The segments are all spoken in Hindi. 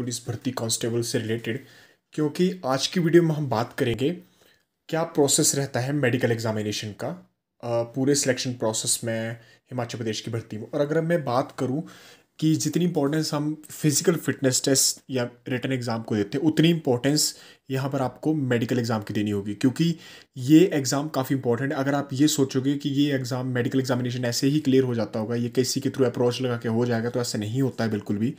पुलिस भर्ती कांस्टेबल से रिलेटेड क्योंकि आज की वीडियो में हम बात करेंगे क्या प्रोसेस रहता है मेडिकल एग्जामिनेशन का पूरे सिलेक्शन प्रोसेस में हिमाचल प्रदेश की भर्ती में और अगर मैं बात करूं कि जितनी इंपॉर्टेंस हम फिजिकल फिटनेस टेस्ट या रिटर्न एग्ज़ाम को देते हैं उतनी इंपॉर्टेंस यहाँ पर आपको मेडिकल एग्ज़ाम की देनी होगी क्योंकि ये एग्ज़ाम काफ़ी इंपॉर्टेंट है अगर आप ये सोचोगे कि ये एग्ज़ाम मेडिकल एग्जामिनेशन ऐसे ही क्लियर हो जाता होगा ये किसी के थ्रू अप्रोच लगा के हो जाएगा तो ऐसा नहीं होता है बिल्कुल भी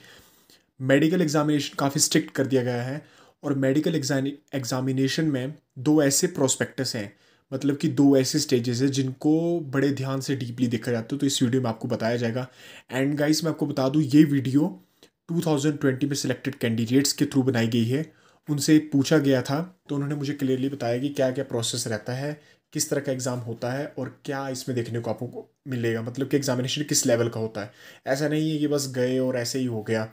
मेडिकल एग्जामिनेशन काफ़ी स्ट्रिक्ट कर दिया गया है और मेडिकल एग्जामिनेशन में दो ऐसे प्रोस्पेक्टस हैं मतलब कि दो ऐसे स्टेजेस हैं जिनको बड़े ध्यान से डीपली देखा जाता है तो इस वीडियो में आपको बताया जाएगा एंड गाइस मैं आपको बता दूँ ये वीडियो 2020 में सिलेक्टेड कैंडिडेट्स के थ्रू बनाई गई है उनसे पूछा गया था तो उन्होंने मुझे क्लियरली बताया कि क्या क्या प्रोसेस रहता है किस तरह का एग्ज़ाम होता है और क्या इसमें देखने को आपको मिलेगा मतलब कि एग्जामिनेशन किस लेवल का होता है ऐसा नहीं है कि बस गए और ऐसे ही हो गया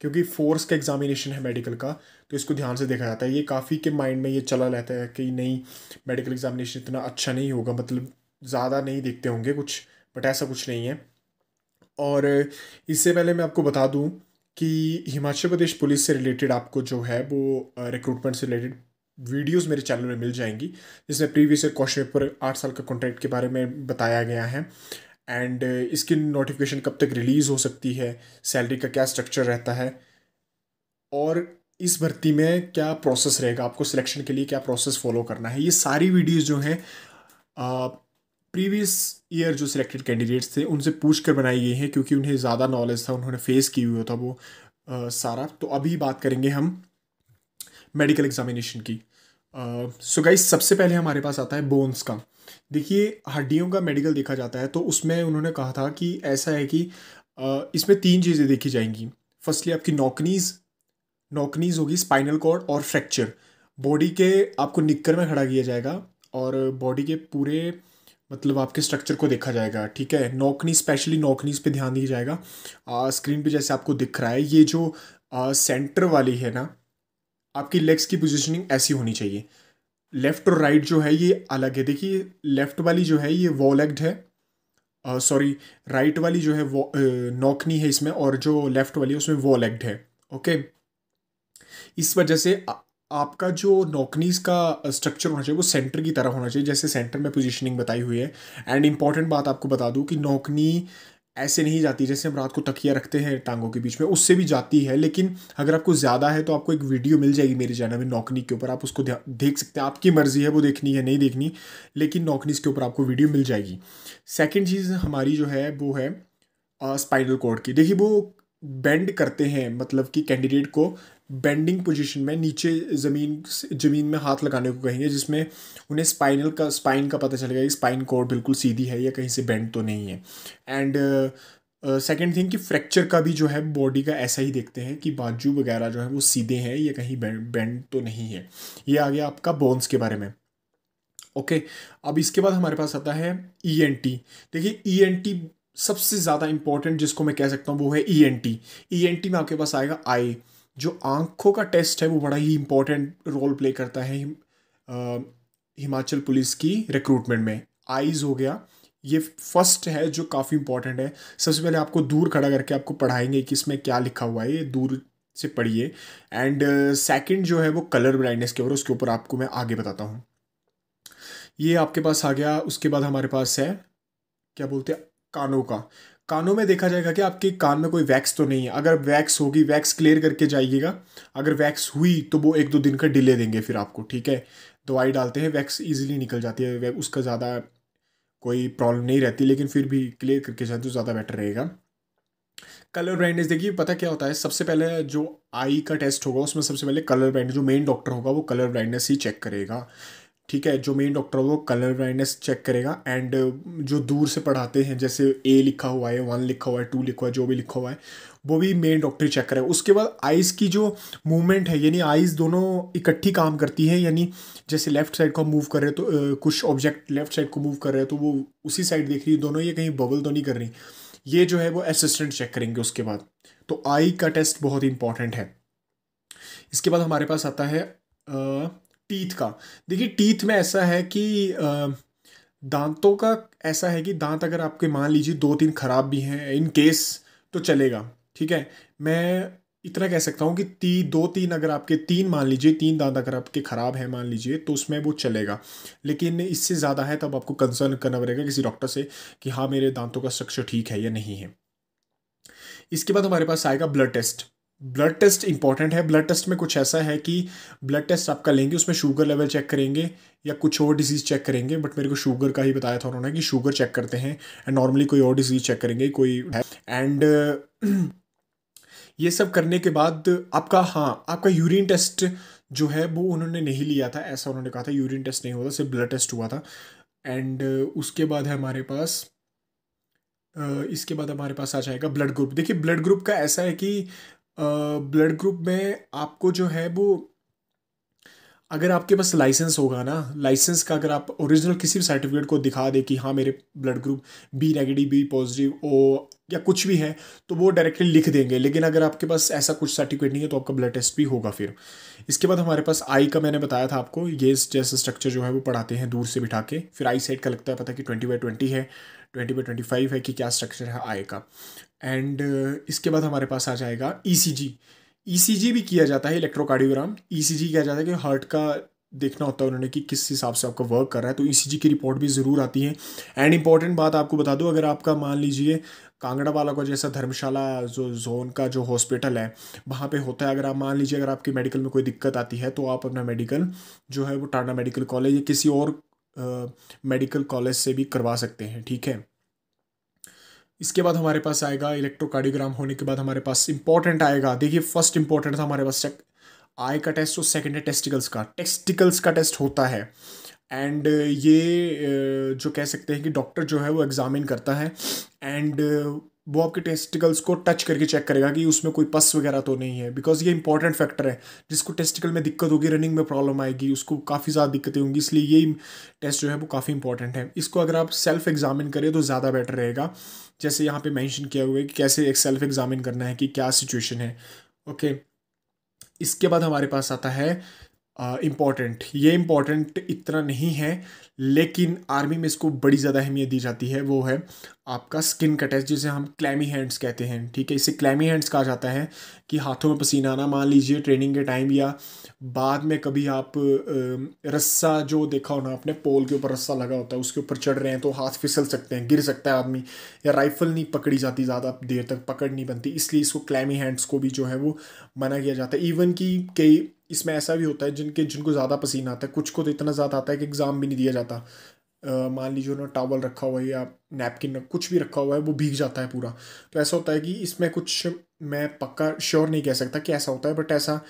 क्योंकि फोर्स का एग्जामिनेशन है मेडिकल का तो इसको ध्यान से देखा जाता है ये काफ़ी के माइंड में ये चला रहता है कि नहीं मेडिकल एग्जामिनेशन इतना अच्छा नहीं होगा मतलब ज़्यादा नहीं देखते होंगे कुछ बट ऐसा कुछ नहीं है और इससे पहले मैं आपको बता दूँ कि हिमाचल प्रदेश पुलिस से रिलेटेड आपको जो है वो रिक्रूटमेंट से रिलेटेड वीडियोस मेरे चैनल में मिल जाएंगी जिसमें प्रीवियस क्वेश्चन पेपर आठ साल का कॉन्ट्रैक्ट के बारे में बताया गया है एंड uh, इसकी नोटिफिकेशन कब तक रिलीज़ हो सकती है सैलरी का क्या स्ट्रक्चर रहता है और इस भर्ती में क्या प्रोसेस रहेगा आपको सिलेक्शन के लिए क्या प्रोसेस फॉलो करना है ये सारी वीडियोज़ जो हैं प्रीवियस ईयर जो सिलेक्टेड कैंडिडेट्स थे उनसे पूछ कर बनाई गई हैं क्योंकि उन्हें ज़्यादा नॉलेज था उन्होंने फेस की हुआ था वो आ, सारा तो अभी बात करेंगे हम मेडिकल एग्जामिनेशन की सो uh, गाइस so सबसे पहले हमारे पास आता है बोन्स का देखिए हड्डियों का मेडिकल देखा जाता है तो उसमें उन्होंने कहा था कि ऐसा है कि इसमें तीन चीज़ें देखी जाएंगी फर्स्टली आपकी नॉकनीज़ नॉकनीज़ होगी स्पाइनल कॉर्ड और फ्रैक्चर बॉडी के आपको निक्कर में खड़ा किया जाएगा और बॉडी के पूरे मतलब आपके स्ट्रक्चर को देखा जाएगा ठीक है नॉकनी स्पेशली नॉकनीज पे ध्यान दिया जाएगा आ, स्क्रीन पे जैसे आपको दिख रहा है ये जो आ, सेंटर वाली है ना आपकी लेग्स की पोजीशनिंग ऐसी होनी चाहिए लेफ्ट और राइट जो है ये अलग है देखिए लेफ्ट वाली जो है ये वॉलेग्ड है सॉरी राइट वाली जो है वो नौकनी है इसमें और जो लेफ्ट वाली है उसमें वॉलेग्ड है ओके इस वजह से आपका जो नौकनीज का स्ट्रक्चर होना चाहिए वो सेंटर की तरह होना चाहिए जैसे सेंटर में पोजीशनिंग बताई हुई है एंड इम्पॉर्टेंट बात आपको बता दूँ कि uh, ऐसे नहीं जाती जैसे हम रात को तकिया रखते हैं टांगों के बीच में उससे भी जाती है लेकिन अगर आपको ज़्यादा है तो आपको एक वीडियो मिल जाएगी मेरे चैनल में नौकनी के ऊपर आप उसको देख सकते हैं आपकी मर्ज़ी है वो देखनी है नहीं देखनी लेकिन नौकनीस के ऊपर आपको वीडियो मिल जाएगी सेकेंड चीज़ हमारी जो है वो है स्पाइनल कोड की देखिए वो बेंड करते हैं मतलब कि कैंडिडेट को बेंडिंग पोजीशन में नीचे ज़मीन ज़मीन में हाथ लगाने को कहेंगे जिसमें उन्हें स्पाइनल का स्पाइन का पता चलेगा कि स्पाइन कोड बिल्कुल सीधी है या कहीं से बेंड तो नहीं है एंड सेकेंड थिंग कि फ्रैक्चर का भी जो है बॉडी का ऐसा ही देखते हैं कि बाजू वगैरह जो है वो सीधे हैं या कहीं बेंड तो नहीं है ये आ गया आपका बोन्स के बारे में ओके okay, अब इसके बाद हमारे पास आता है ई एन टी देखिए ई एन टी सबसे ज़्यादा इंपॉर्टेंट जिसको मैं कह सकता हूँ वो है E N T E N T में आपके पास आएगा आई जो आंखों का टेस्ट है वो बड़ा ही इम्पोर्टेंट रोल प्ले करता है हिमाचल पुलिस की रिक्रूटमेंट में आइज हो गया ये फर्स्ट है जो काफ़ी इंपॉर्टेंट है सबसे पहले आपको दूर खड़ा करके आपको पढ़ाएंगे कि इसमें क्या लिखा हुआ है ये दूर से पढ़िए एंड सेकंड जो है वो कलर ब्लाइंडनेस के ऊपर उसके ऊपर आपको मैं आगे बताता हूँ ये आपके पास आ गया उसके बाद हमारे पास है क्या बोलते हैं कानों का कानों में देखा जाएगा कि आपके कान में कोई वैक्स तो नहीं है अगर वैक्स होगी वैक्स क्लियर करके जाइएगा अगर वैक्स हुई तो वो एक दो दिन का डिले देंगे फिर आपको ठीक है दवाई डालते हैं वैक्स ईजिली निकल जाती है उसका ज़्यादा कोई प्रॉब्लम नहीं रहती लेकिन फिर भी क्लियर करके जाए तो ज़्यादा बेटर रहेगा कलर ब्राइंडनेस देखिए पता क्या होता है सबसे पहले जो आई का टेस्ट होगा उसमें सबसे पहले कलर ब्राइंडनेस जो मेन डॉक्टर होगा वो कलर ब्राइंडनेस ही चेक करेगा ठीक है जो मेन डॉक्टर वो कलर ब्लाइंडनेस चेक करेगा एंड uh, जो दूर से पढ़ाते हैं जैसे ए लिखा हुआ है वन लिखा हुआ है टू लिखा हुआ है जो भी लिखा हुआ है वो भी मेन डॉक्टर चेक करेगा उसके बाद आइज़ की जो मूवमेंट है यानी आइज़ दोनों इकट्ठी काम करती है यानी जैसे लेफ्ट साइड को मूव कर रहे हैं तो uh, कुछ ऑब्जेक्ट लेफ्ट साइड को मूव कर रहे हैं तो वो उसी साइड देख रही है दोनों ये कहीं बबल तो नहीं कर रही ये जो है वो असिस्टेंट चेक करेंगे उसके बाद तो आई का टेस्ट बहुत इंपॉर्टेंट है इसके बाद हमारे पास आता है आ, uh, टीथ का देखिए टीथ में ऐसा है कि दांतों का ऐसा है कि दांत अगर आपके मान लीजिए दो तीन खराब भी हैं इन केस तो चलेगा ठीक है मैं इतना कह सकता हूँ कि ती दो तीन अगर आपके तीन मान लीजिए तीन दांत अगर आपके ख़राब है मान लीजिए तो उसमें वो चलेगा लेकिन इससे ज़्यादा है तब आपको कंसर्न करना पड़ेगा किसी डॉक्टर से कि हाँ मेरे दांतों का स्ट्रक्चर ठीक है या नहीं है इसके बाद हमारे पास आएगा blood test blood test important है ब्लड टेस्ट में कुछ ऐसा है कि ब्लड टेस्ट आपका लेंगे उसमें शुगर लेवल चेक करेंगे या कुछ और डिजीज़ चेक करेंगे बट मेरे को शुगर का ही बताया था उन्होंने कि शुगर चेक करते हैं एंड नॉर्मली कोई और डिजीज़ चेक करेंगे कोई एंड ये सब करने के बाद आपका हाँ आपका यूरिन टेस्ट जो है वो उन्होंने नहीं लिया था ऐसा उन्होंने कहा था यूरिन टेस्ट नहीं हुआ था सिर्फ ब्लड टेस्ट हुआ था एंड उसके बाद है हमारे पास इसके बाद हमारे पास आ जाएगा ब्लड ग्रुप देखिए ब्लड ग्रुप का ऐसा है कि ब्लड ग्रुप में आपको जो है वो अगर आपके पास लाइसेंस होगा ना लाइसेंस का अगर आप ओरिजिनल किसी भी सर्टिफिकेट को दिखा दे कि हाँ मेरे blood group B negative B positive O या कुछ भी है तो वो डायरेक्टली लिख देंगे लेकिन अगर आपके पास ऐसा कुछ सर्टिफिकेट नहीं है तो आपका ब्लड टेस्ट भी होगा फिर इसके बाद हमारे पास आई का मैंने बताया था आपको ये जैसा स्ट्रक्चर जो है वो पढ़ाते हैं दूर से बिठा के फिर आई साइड का लगता है पता कि ट्वेंटी बाई ट्वेंटी है ट्वेंटी बाई ट्वेंटी फाइव है कि क्या स्ट्रक्चर है आई का एंड uh, इसके बाद हमारे पास आ जाएगा ई सी जी ई सी जी भी किया जाता है इलेक्ट्रोकार्डियोग्राम ई सी जी किया जाता है कि हार्ट का देखना होता है उन्होंने कि किस हिसाब से आपका वर्क कर रहा है तो ई e की रिपोर्ट भी ज़रूर आती है एंड इंपॉर्टेंट बात आपको बता दूँ अगर आपका मान लीजिए कांगड़ा वाला का जैसा धर्मशाला जो जोन का जो हॉस्पिटल है वहाँ पे होता है अगर आप मान लीजिए अगर आपके मेडिकल में कोई दिक्कत आती है तो आप अपना मेडिकल जो है वो टाटा मेडिकल कॉलेज या किसी और मेडिकल uh, कॉलेज से भी करवा सकते हैं ठीक है इसके बाद हमारे पास आएगा इलेक्ट्रोकार्डियोग्राम होने के बाद हमारे पास इंपॉर्टेंट आएगा देखिए फर्स्ट इंपॉर्टेंट था हमारे पास आई का टेस्ट और सेकेंड है टेस्टिकल्स का टेस्टिकल्स का टेस्ट होता है एंड ये जो कह सकते हैं कि डॉक्टर जो है वो एग्ज़ामिन करता है एंड वो आपके टेस्टिकल्स को टच करके चेक करेगा कि उसमें कोई पस वगैरह तो नहीं है बिकॉज ये इंपॉर्टेंट फैक्टर है जिसको टेस्टिकल में दिक्कत होगी रनिंग में प्रॉब्लम आएगी उसको काफ़ी ज़्यादा दिक्कतें होंगी इसलिए ये टेस्ट जो है वो काफ़ी इंपॉर्टेंट है इसको अगर आप सेल्फ एग्जामिन करें तो ज़्यादा बेटर रहेगा जैसे यहाँ पे मैंशन किया हुआ है कि कैसे एक सेल्फ एग्जामिन करना है कि क्या सिचुएशन है ओके okay. इसके बाद हमारे पास आता है इम्पॉर्टेंट uh, ये इम्पॉर्टेंट इतना नहीं है लेकिन आर्मी में इसको बड़ी ज़्यादा अहमियत दी जाती है वो है आपका स्किन का टेस्ट जिसे हम क्लैमी हैंड्स कहते हैं ठीक है इसे क्लैमी हैंड्स कहा जाता है कि हाथों में पसीना आना मान लीजिए ट्रेनिंग के टाइम या बाद में कभी आप रस्सा जो देखा होना आपने पोल के ऊपर रस्सा लगा होता है उसके ऊपर चढ़ रहे हैं तो हाथ फिसल सकते हैं गिर सकता है आदमी या राइफल नहीं पकड़ी जाती ज़्यादा देर तक पकड़ नहीं बनती इसलिए इसको क्लैमी हैंड्स को भी जो है वो मना किया जाता है इवन कि कई इसमें ऐसा भी होता है जिनके जिनको ज़्यादा पसीना आता है कुछ को तो इतना ज़्यादा आता है कि एग्ज़ाम भी नहीं दिया जाता गया था मान लीजिए उन्होंने टावल रखा हुआ है या नैपकिन कुछ भी रखा हुआ है वो भीग जाता है पूरा तो ऐसा होता है कि इसमें कुछ मैं पक्का श्योर नहीं कह सकता कि ऐसा होता है बट ऐसा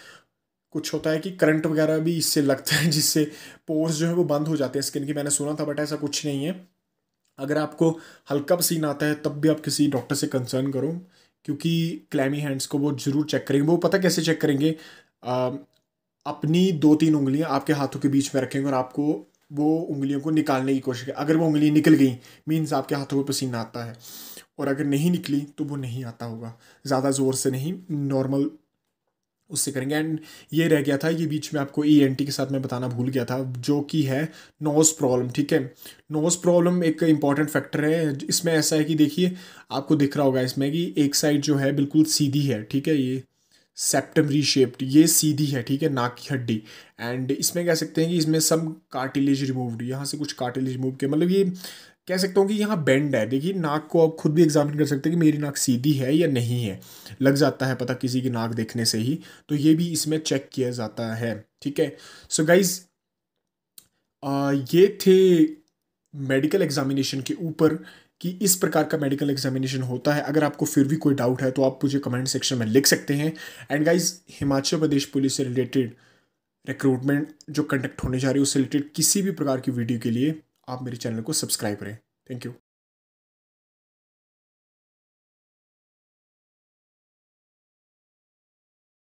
कुछ होता है कि करंट वगैरह भी इससे लगता है जिससे पोर्स जो है वो बंद हो जाते हैं स्किन की मैंने सुना था बट ऐसा कुछ नहीं है अगर आपको हल्का पसीना आता है तब भी आप किसी डॉक्टर से कंसर्न करो क्योंकि क्लैमी हैंड्स को वो ज़रूर चेक करेंगे वो पता कैसे चेक करेंगे आ, अपनी दो तीन उंगलियां आपके हाथों के बीच में रखेंगे और आपको वो उंगलियों को निकालने की कोशिश करें अगर वो उंगली निकल गई मीन्स आपके हाथों में पसीना आता है और अगर नहीं निकली तो वो नहीं आता होगा ज़्यादा ज़ोर से नहीं नॉर्मल उससे करेंगे एंड ये रह गया था ये बीच में आपको ई एन टी के साथ मैं बताना भूल गया था जो कि है नोज़ प्रॉब्लम ठीक है नोज़ प्रॉब्लम एक इंपॉर्टेंट फैक्टर है इसमें ऐसा है कि देखिए आपको दिख रहा होगा इसमें कि एक साइड जो है बिल्कुल सीधी है ठीक है ये सेप्टमरी शेप्ड ये सीधी है ठीक है नाक की हड्डी एंड इसमें कह सकते हैं कि इसमें सम कार्टिलेज रिमूव्ड यहाँ से कुछ कार्टिलेज रिमूव किया मतलब ये कह सकता हूँ कि यहाँ बेंड है देखिए नाक को आप खुद भी एग्जामिन कर सकते हैं कि मेरी नाक सीधी है या नहीं है लग जाता है पता किसी की नाक देखने से ही तो ये भी इसमें चेक किया जाता है ठीक है सो गाइज ये थे मेडिकल एग्जामिनेशन के ऊपर कि इस प्रकार का मेडिकल एग्जामिनेशन होता है अगर आपको फिर भी कोई डाउट है तो आप मुझे कमेंट सेक्शन में लिख सकते हैं and guys Himachal Pradesh police से रिलेटेड रिक्रूटमेंट जो कंडक्ट होने जा रही है उससे रिलेटेड किसी भी प्रकार की वीडियो के लिए आप मेरे चैनल को सब्सक्राइब करें थैंक यू